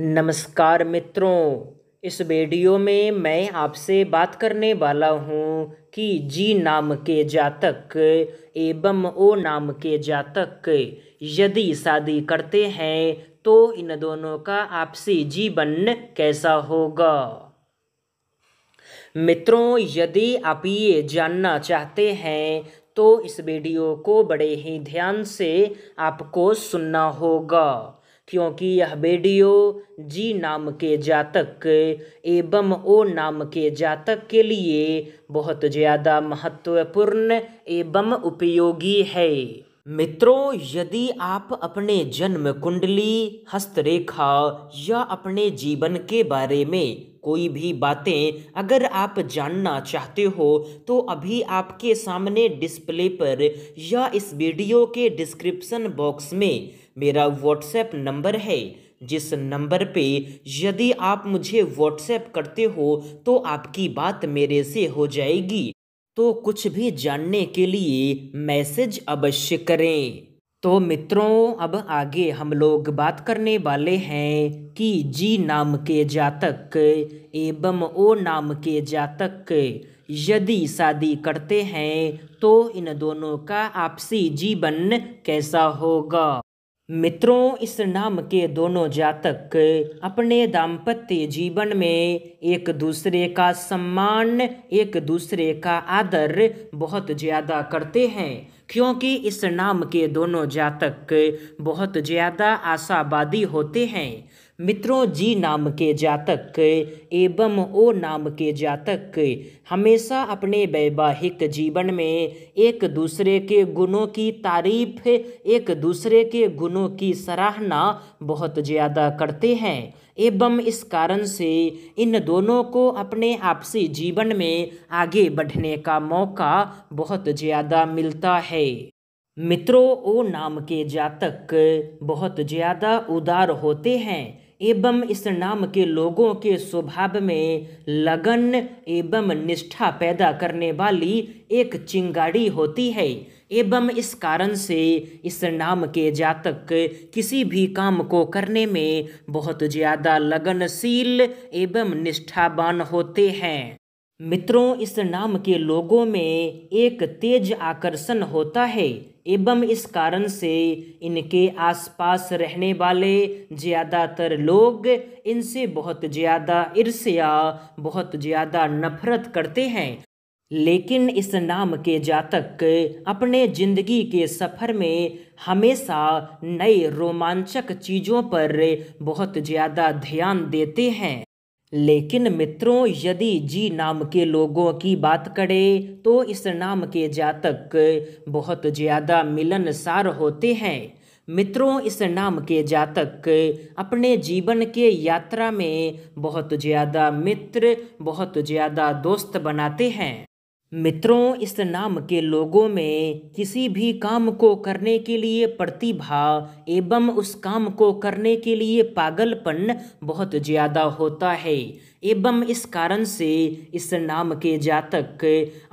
नमस्कार मित्रों इस वीडियो में मैं आपसे बात करने वाला हूँ कि जी नाम के जातक एवं ओ नाम के जातक यदि शादी करते हैं तो इन दोनों का आपसी जीवन कैसा होगा मित्रों यदि आप ये जानना चाहते हैं तो इस वीडियो को बड़े ही ध्यान से आपको सुनना होगा क्योंकि यह बेडियो जी नाम के जातक एवं ओ नाम के जातक के लिए बहुत ज़्यादा महत्वपूर्ण एवं उपयोगी है मित्रों यदि आप अपने जन्म कुंडली हस्तरेखा या अपने जीवन के बारे में कोई भी बातें अगर आप जानना चाहते हो तो अभी आपके सामने डिस्प्ले पर या इस वीडियो के डिस्क्रिप्शन बॉक्स में मेरा व्हाट्सएप नंबर है जिस नंबर पे यदि आप मुझे व्हाट्सएप करते हो तो आपकी बात मेरे से हो जाएगी तो कुछ भी जानने के लिए मैसेज अवश्य करें तो मित्रों अब आगे हम लोग बात करने वाले हैं कि जी नाम के जातक एवं ओ नाम के जातक यदि शादी करते हैं तो इन दोनों का आपसी जीवन कैसा होगा मित्रों इस नाम के दोनों जातक अपने दाम्पत्य जीवन में एक दूसरे का सम्मान एक दूसरे का आदर बहुत ज़्यादा करते हैं क्योंकि इस नाम के दोनों जातक बहुत ज़्यादा आशावादी होते हैं मित्रों जी नाम के जातक एवं ओ नाम के जातक हमेशा अपने वैवाहिक जीवन में एक दूसरे के गुणों की तारीफ एक दूसरे के गुणों की सराहना बहुत ज़्यादा करते हैं एवं इस कारण से इन दोनों को अपने आपसी जीवन में आगे बढ़ने का मौका बहुत ज़्यादा मिलता है मित्रों ओ नाम के जातक बहुत ज़्यादा उदार होते हैं एवं इस नाम के लोगों के स्वभाव में लगन एवं निष्ठा पैदा करने वाली एक चिंगाड़ी होती है एवं इस कारण से इस नाम के जातक किसी भी काम को करने में बहुत ज़्यादा लगनशील एवं निष्ठावान होते हैं मित्रों इस नाम के लोगों में एक तेज आकर्षण होता है एवं इस कारण से इनके आसपास रहने वाले ज़्यादातर लोग इनसे बहुत ज़्यादा ईर्ष्या बहुत ज़्यादा नफरत करते हैं लेकिन इस नाम के जातक अपने जिंदगी के सफ़र में हमेशा नए रोमांचक चीज़ों पर बहुत ज़्यादा ध्यान देते हैं लेकिन मित्रों यदि जी नाम के लोगों की बात करें तो इस नाम के जातक बहुत ज़्यादा मिलनसार होते हैं मित्रों इस नाम के जातक अपने जीवन के यात्रा में बहुत ज़्यादा मित्र बहुत ज़्यादा दोस्त बनाते हैं मित्रों इस नाम के लोगों में किसी भी काम को करने के लिए प्रतिभा एवं उस काम को करने के लिए पागलपन बहुत ज़्यादा होता है एवं इस कारण से इस नाम के जातक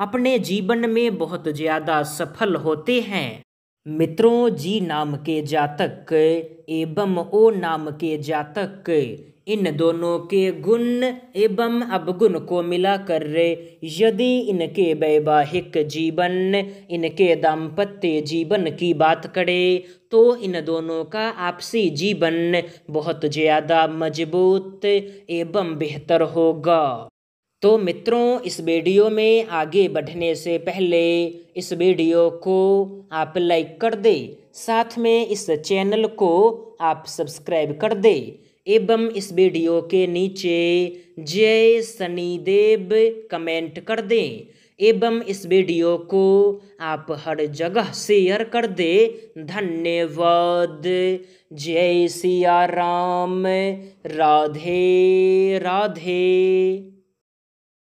अपने जीवन में बहुत ज़्यादा सफल होते हैं मित्रों जी नाम के जातक एवं ओ नाम के जातक इन दोनों के गुण एवं अवगुण को मिलाकर यदि इनके वैवाहिक जीवन इनके दाम्पत्य जीवन की बात करें तो इन दोनों का आपसी जीवन बहुत ज़्यादा मजबूत एवं बेहतर होगा तो मित्रों इस वीडियो में आगे बढ़ने से पहले इस वीडियो को आप लाइक कर दे साथ में इस चैनल को आप सब्सक्राइब कर दें एवं इस वीडियो के नीचे जय शनिदेव कमेंट कर दें एवं इस वीडियो को आप हर जगह शेयर कर दे धन्यवाद जय सिया राम राधे राधे